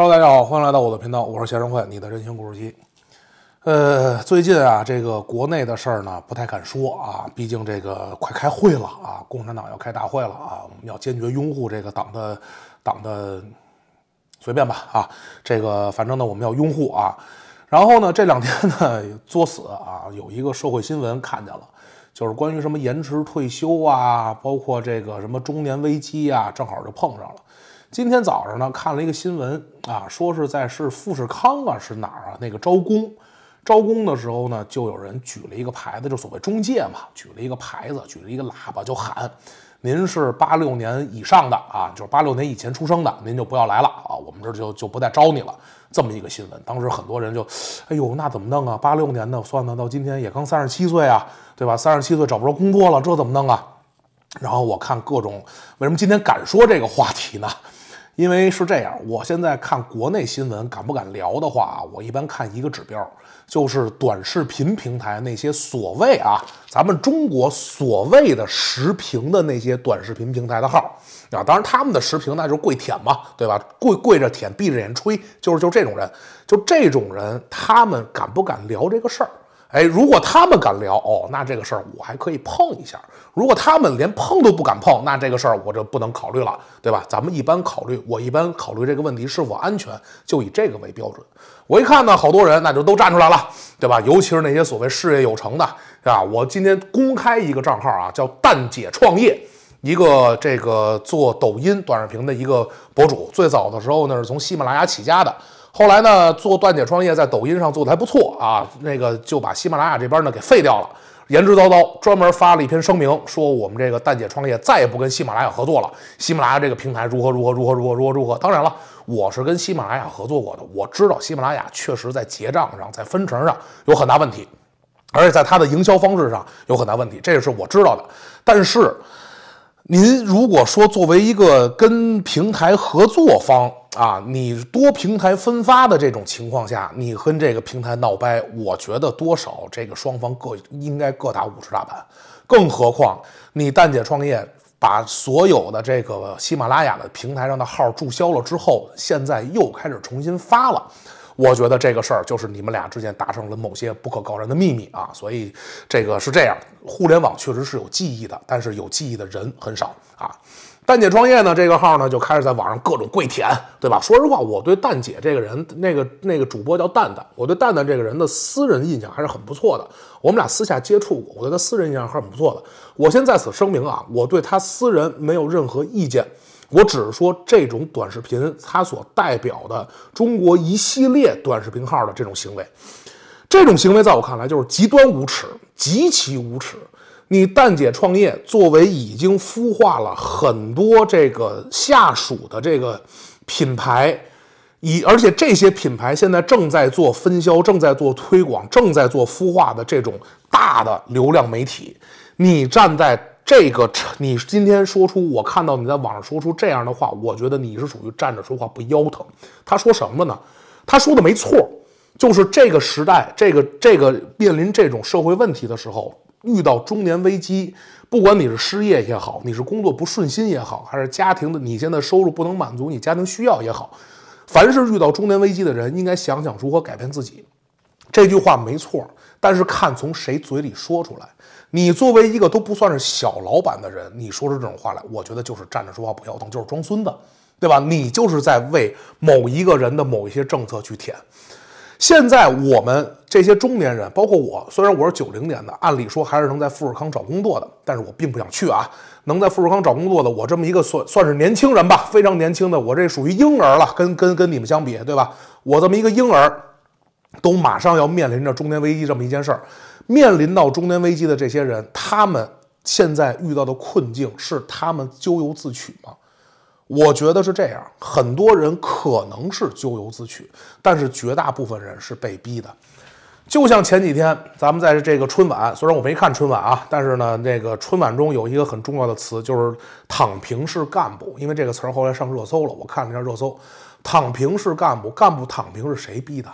hello，大家好，欢迎来到我的频道，我是闲人会，你的人性故事机。呃，最近啊，这个国内的事儿呢，不太敢说啊，毕竟这个快开会了啊，共产党要开大会了啊，我们要坚决拥护这个党的，党的，随便吧啊，这个反正呢，我们要拥护啊。然后呢，这两天呢，作死啊，有一个社会新闻看见了，就是关于什么延迟退休啊，包括这个什么中年危机啊，正好就碰上了。今天早上呢看了一个新闻啊，说是在是富士康啊是哪儿啊那个招工，招工的时候呢就有人举了一个牌子，就所谓中介嘛，举了一个牌子，举了一个喇叭就喊，您是八六年以上的啊，就是八六年以前出生的，您就不要来了啊，我们这就就不再招你了。这么一个新闻，当时很多人就，哎呦那怎么弄啊？八六年的算算到今天也刚三十七岁啊，对吧？三十七岁找不着工作了，这怎么弄啊？然后我看各种为什么今天敢说这个话题呢？因为是这样，我现在看国内新闻，敢不敢聊的话啊，我一般看一个指标，就是短视频平台那些所谓啊，咱们中国所谓的实评的那些短视频平台的号啊，当然他们的实评那就是跪舔嘛，对吧？跪跪着舔，闭着眼吹，就是就这种人，就这种人，他们敢不敢聊这个事儿？哎，如果他们敢聊，哦，那这个事儿我还可以碰一下。如果他们连碰都不敢碰，那这个事儿我就不能考虑了，对吧？咱们一般考虑，我一般考虑这个问题是否安全，就以这个为标准。我一看呢，好多人那就都站出来了，对吧？尤其是那些所谓事业有成的，是吧？我今天公开一个账号啊，叫“蛋姐创业”，一个这个做抖音短视频的一个博主。最早的时候呢，是从喜马拉雅起家的，后来呢，做“蛋姐创业”在抖音上做的还不错啊，那个就把喜马拉雅这边呢给废掉了。言之凿凿，专门发了一篇声明，说我们这个蛋姐创业再也不跟喜马拉雅合作了。喜马拉雅这个平台如何如何如何如何如何如何？当然了，我是跟喜马拉雅合作过的，我知道喜马拉雅确实在结账上、在分成上有很大问题，而且在它的营销方式上有很大问题，这是我知道的。但是，您如果说作为一个跟平台合作方，啊，你多平台分发的这种情况下，你跟这个平台闹掰，我觉得多少这个双方各应该各打五十大板。更何况你蛋姐创业把所有的这个喜马拉雅的平台上的号注销了之后，现在又开始重新发了，我觉得这个事儿就是你们俩之间达成了某些不可告人的秘密啊。所以这个是这样，互联网确实是有记忆的，但是有记忆的人很少啊。蛋姐创业呢，这个号呢就开始在网上各种跪舔，对吧？说实话，我对蛋姐这个人，那个那个主播叫蛋蛋，我对蛋蛋这个人的私人印象还是很不错的。我们俩私下接触过，我对他私人印象还是很不错的。我先在此声明啊，我对他私人没有任何意见，我只是说这种短视频它所代表的中国一系列短视频号的这种行为，这种行为在我看来就是极端无耻，极其无耻。你蛋姐创业，作为已经孵化了很多这个下属的这个品牌，以而且这些品牌现在正在做分销，正在做推广，正在做孵化的这种大的流量媒体，你站在这个，你今天说出我看到你在网上说出这样的话，我觉得你是属于站着说话不腰疼。他说什么呢？他说的没错，就是这个时代，这个这个面临这种社会问题的时候。遇到中年危机，不管你是失业也好，你是工作不顺心也好，还是家庭的你现在收入不能满足你家庭需要也好，凡是遇到中年危机的人，应该想想如何改变自己。这句话没错，但是看从谁嘴里说出来。你作为一个都不算是小老板的人，你说出这种话来，我觉得就是站着说话不腰疼，就是装孙子，对吧？你就是在为某一个人的某一些政策去舔。现在我们这些中年人，包括我，虽然我是九零年的，按理说还是能在富士康找工作的，但是我并不想去啊。能在富士康找工作的我这么一个算算是年轻人吧，非常年轻的，我这属于婴儿了，跟跟跟你们相比，对吧？我这么一个婴儿，都马上要面临着中年危机这么一件事儿。面临到中年危机的这些人，他们现在遇到的困境是他们咎由自取吗？我觉得是这样，很多人可能是咎由自取，但是绝大部分人是被逼的。就像前几天咱们在这个春晚，虽然我没看春晚啊，但是呢，那个春晚中有一个很重要的词，就是“躺平式干部”，因为这个词儿后来上热搜了。我看了一下热搜，“躺平式干部”，干部躺平是谁逼的？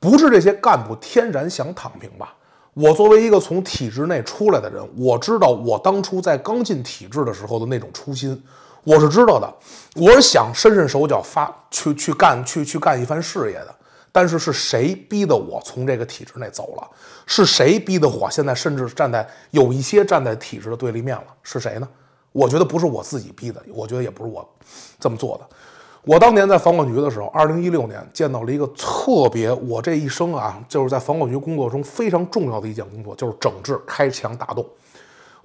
不是这些干部天然想躺平吧？我作为一个从体制内出来的人，我知道我当初在刚进体制的时候的那种初心。我是知道的，我是想伸伸手脚，发去去干，去去干一番事业的。但是是谁逼的我从这个体制内走了？是谁逼的我？现在甚至站在有一些站在体制的对立面了？是谁呢？我觉得不是我自己逼的，我觉得也不是我这么做的。我当年在房管局的时候，二零一六年见到了一个特别，我这一生啊，就是在房管局工作中非常重要的一件工作，就是整治开墙打洞。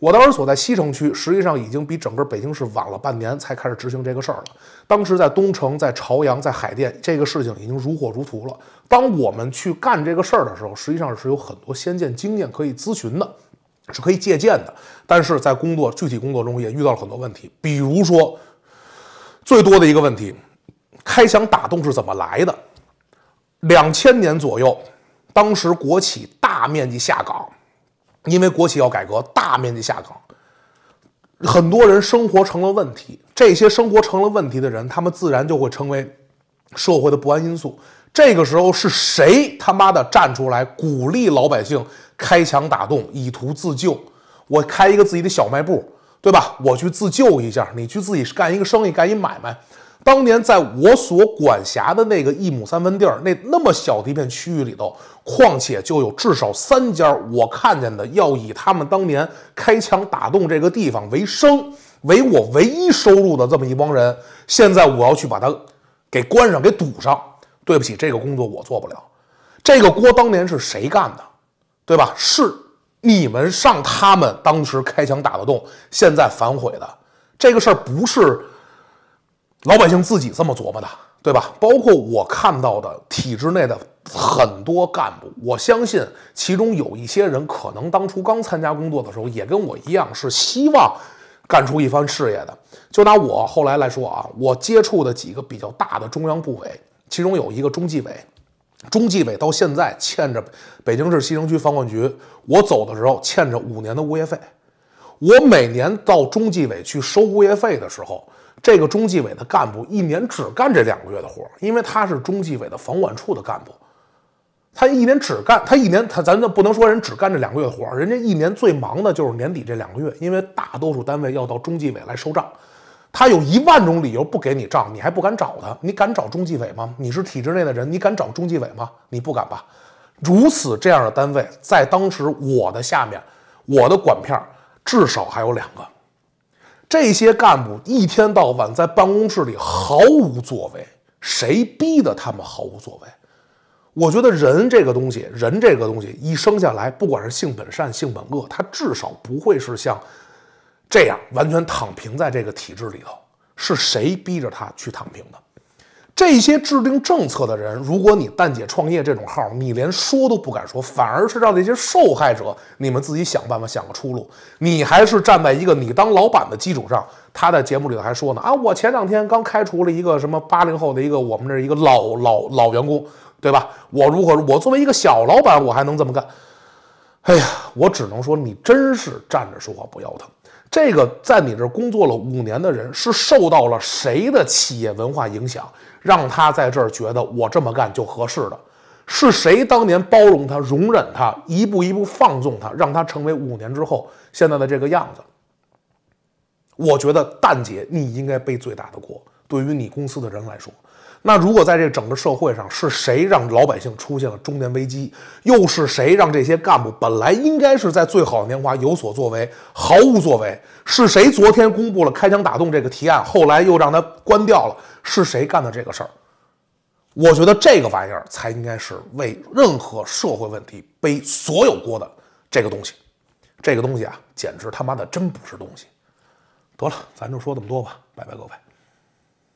我当时所在西城区，实际上已经比整个北京市晚了半年才开始执行这个事儿了。当时在东城、在朝阳、在海淀，这个事情已经如火如荼了。当我们去干这个事儿的时候，实际上是有很多先见经验可以咨询的，是可以借鉴的。但是在工作具体工作中也遇到了很多问题，比如说，最多的一个问题，开墙打洞是怎么来的？两千年左右，当时国企大面积下岗。因为国企要改革，大面积下岗，很多人生活成了问题。这些生活成了问题的人，他们自然就会成为社会的不安因素。这个时候是谁他妈的站出来鼓励老百姓开墙打洞，以图自救？我开一个自己的小卖部，对吧？我去自救一下，你去自己干一个生意，干一买卖。当年在我所管辖的那个一亩三分地儿，那那么小的一片区域里头，况且就有至少三家我看见的要以他们当年开枪打洞这个地方为生，为我唯一收入的这么一帮人，现在我要去把它给关上，给堵上。对不起，这个工作我做不了。这个锅当年是谁干的？对吧？是你们上他们当时开枪打的洞，现在反悔的这个事儿不是。老百姓自己这么琢磨的，对吧？包括我看到的体制内的很多干部，我相信其中有一些人，可能当初刚参加工作的时候，也跟我一样是希望干出一番事业的。就拿我后来来说啊，我接触的几个比较大的中央部委，其中有一个中纪委，中纪委到现在欠着北京市西城区房管局，我走的时候欠着五年的物业费，我每年到中纪委去收物业费的时候。这个中纪委的干部一年只干这两个月的活，因为他是中纪委的房管处的干部，他一年只干他一年他咱就不能说人只干这两个月的活，人家一年最忙的就是年底这两个月，因为大多数单位要到中纪委来收账，他有一万种理由不给你账，你还不敢找他，你敢找中纪委吗？你是体制内的人，你敢找中纪委吗？你不敢吧？如此这样的单位，在当时我的下面，我的管片至少还有两个。这些干部一天到晚在办公室里毫无作为，谁逼的他们毫无作为？我觉得人这个东西，人这个东西一生下来，不管是性本善、性本恶，他至少不会是像这样完全躺平在这个体制里头。是谁逼着他去躺平的？这些制定政策的人，如果你蛋姐创业这种号，你连说都不敢说，反而是让那些受害者，你们自己想办法想个出路。你还是站在一个你当老板的基础上。他在节目里头还说呢：啊，我前两天刚开除了一个什么八零后的一个我们这一个老老老员工，对吧？我如果我作为一个小老板，我还能这么干。哎呀，我只能说你真是站着说话不腰疼。这个在你这工作了五年的人，是受到了谁的企业文化影响，让他在这儿觉得我这么干就合适的？是谁当年包容他、容忍他，一步一步放纵他，让他成为五年之后现在的这个样子？我觉得蛋姐，你应该背最大的锅。对于你公司的人来说。那如果在这整个社会上，是谁让老百姓出现了中年危机？又是谁让这些干部本来应该是在最好的年华有所作为，毫无作为？是谁昨天公布了开枪打洞这个提案，后来又让他关掉了？是谁干的这个事儿？我觉得这个玩意儿才应该是为任何社会问题背所有锅的这个东西。这个东西啊，简直他妈的真不是东西。得了，咱就说这么多吧，拜拜各位。